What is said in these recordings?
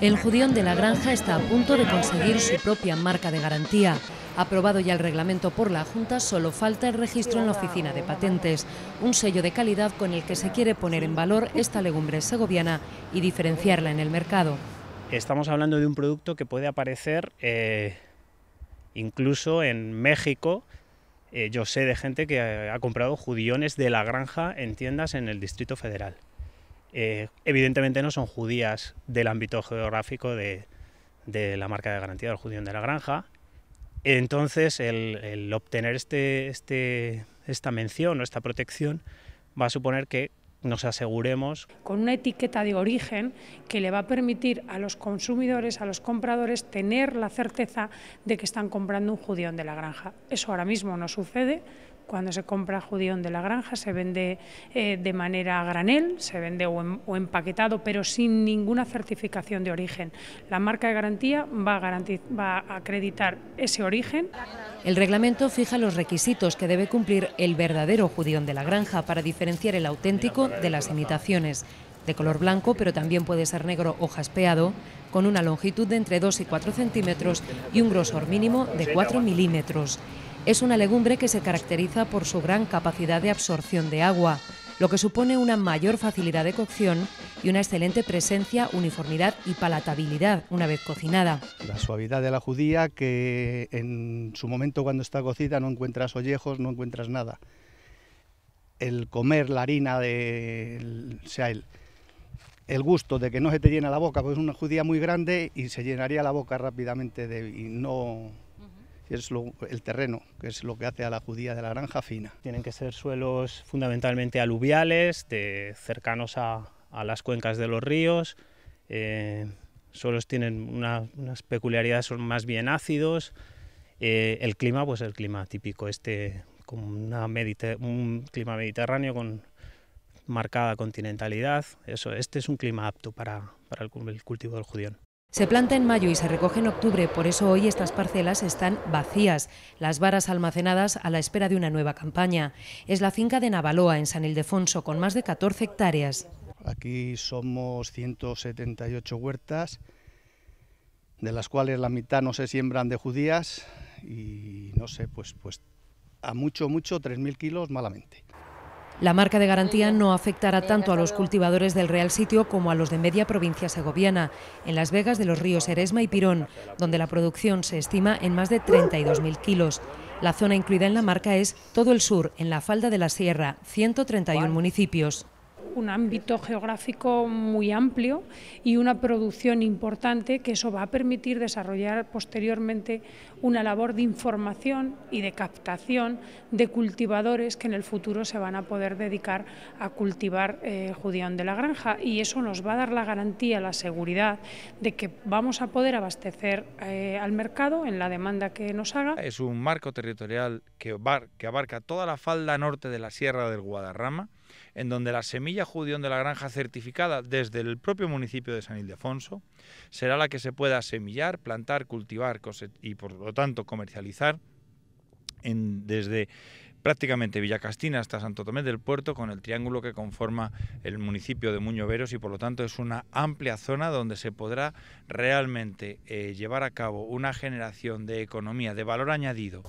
El judión de la granja está a punto de conseguir su propia marca de garantía. Aprobado ya el reglamento por la Junta, solo falta el registro en la oficina de patentes, un sello de calidad con el que se quiere poner en valor esta legumbre segoviana y diferenciarla en el mercado. Estamos hablando de un producto que puede aparecer eh, incluso en México, eh, yo sé de gente que ha comprado judiones de la granja en tiendas en el Distrito Federal. Eh, evidentemente no son judías del ámbito geográfico de, la marca de garantía del judío de la granja. Entonces, el, obtener este, este, esta mención o esta protección va a suponer que nos aseguremos. Con una etiqueta de origen que le va a permitir a los consumidores, a los compradores, tener la certeza de que están comprando un judión de la granja. Eso ahora mismo no sucede cuando se compra judión de la granja se vende eh, de manera granel, se vende em-, o, empaquetado, pero sin ninguna certificación de origen. La marca de garantía va a, va a acreditar ese origen. El reglamento fija los requisitos que debe cumplir el verdadero judión de la granja para diferenciar el auténtico de las imitaciones de color blanco, pero también puede ser negro o jaspeado, con una longitud de entre 2 y 4 centímetros y un grosor mínimo de 4 milímetros. Es una legumbre que se caracteriza por su gran capacidad de absorción de agua, lo que supone una mayor facilidad de cocción y una excelente presencia, uniformidad y palatabilidad una vez cocinada. La suavidad de la judía que en su momento cuando está cocida no encuentras ollejos, no encuentras nada. El comer la harina de sea, el, el gusto de que no se te llena la boca, porque es una judía muy grande y se llenaría la boca rápidamente de, y no es el terreno, que es lo que hace a la judía de la granja fina. Tienen que ser suelos fundamentalmente aluviales, cercanos a, las cuencas de los ríos. Eh, suelos tienen unas peculiaridades, son más bien ácidos. Eh, el clima, pues el clima típico, este con un clima mediterráneo con marcada continentalidad. Eso, este es un clima apto para, el, el cultivo del judión. Se planta en mayo y se recoge en octubre, por eso hoy estas parcelas están vacías, las varas almacenadas a la espera de una nueva campaña. Es la finca de Navaloa, en San Ildefonso, con más de 14 hectáreas. Aquí somos 178 huertas, de las cuales la mitad no se siembran de judías y no sé, pues, pues a mucho, mucho 3.000 kilos malamente. La marca de garantía no afectará tanto a los cultivadores del Real Sitio como a los de media provincia segoviana, en las vegas de los ríos Eresma y Pirón, donde la producción se estima en más de 32.000 kilos. La zona incluida en la marca es todo el sur, en la falda de la sierra, 131 municipios un ámbito geográfico muy amplio y una producción importante que eso va a permitir desarrollar posteriormente una labor de información y de captación de cultivadores que en el futuro se van a poder dedicar a cultivar eh, judión de la granja y eso nos va a dar la garantía, la seguridad de que vamos a poder abastecer eh, al mercado en la demanda que nos haga. Es un marco territorial que, abarca toda la falda norte de la Sierra del Guadarrama en donde la semilla judión de la granja certificada desde el propio municipio de San Ildefonso será la que se pueda semillar, plantar, cultivar y, por lo lo tanto, comercializar en, desde prácticamente Villacastina hasta Santo Tomé del Puerto con el triángulo que conforma el municipio de Muñoveros y por lo tanto es una amplia zona donde se podrá realmente eh, llevar a cabo una generación de economía de valor añadido.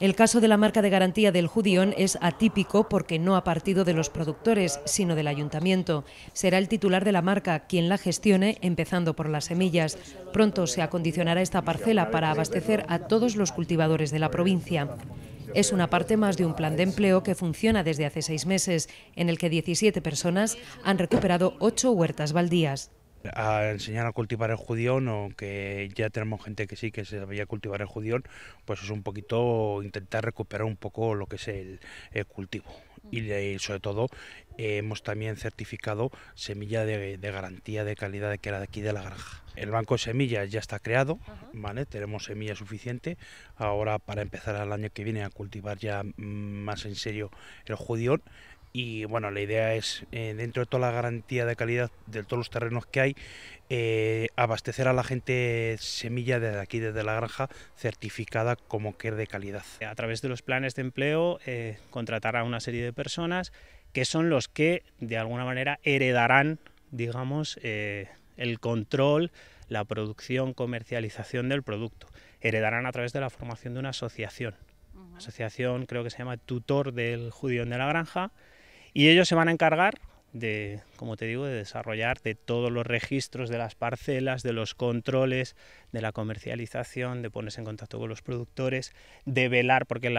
El caso de la marca de garantía del Judión es atípico porque no ha partido de los productores, sino del ayuntamiento. Será el titular de la marca quien la gestione, empezando por las semillas. Pronto se acondicionará esta parcela para abastecer a todos los cultivadores de la provincia. Es una parte más de un plan de empleo que funciona desde hace seis meses, en el que 17 personas han recuperado ocho huertas baldías a enseñar a cultivar el judión o que ya tenemos gente que sí que se sabía cultivar el judión, pues es un poquito intentar recuperar un poco lo que es el cultivo y sobre todo hemos también certificado semilla de, garantía de calidad de que era de aquí de la granja. El banco de semillas ya está creado, ¿vale? tenemos semilla suficiente ahora para empezar el año que viene a cultivar ya mm, más en serio el judión y bueno, la idea es, eh, dentro de toda la garantía de calidad de todos los terrenos que hay, eh, abastecer a la gente semilla desde aquí, desde la granja, certificada como que es de calidad. A través de los planes de empleo, eh, contratar a una serie de personas que son los que, de alguna manera, heredarán, digamos, el control, la producción, comercialización del producto. Heredarán a través de la formación de una asociación. Asociación, creo que se llama Tutor del Judión de la Granja, y ellos se van a encargar de, como te digo, de desarrollar de todos los registros de las parcelas, de los controles, de la comercialización, de ponerse en contacto con los productores, de velar porque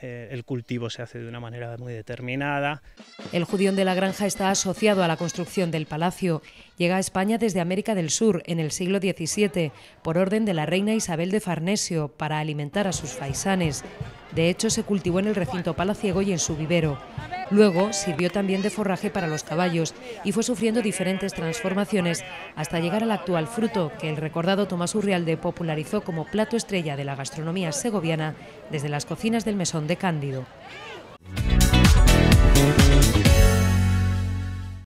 eh, el cultivo se hace de una manera muy determinada. El judión de la granja está asociado a la construcción del palacio. Llega a España desde América del Sur en el siglo XVII por orden de la reina Isabel de Farnesio para alimentar a sus faisanes. De hecho, se cultivó en el recinto palaciego y en su vivero. Luego sirvió también de forraje para los caballos y fue sufriendo diferentes transformaciones hasta llegar al actual fruto que el recordado Tomás Urrialde popularizó como plato estrella de la gastronomía segoviana desde las cocinas del mesón de Cándido.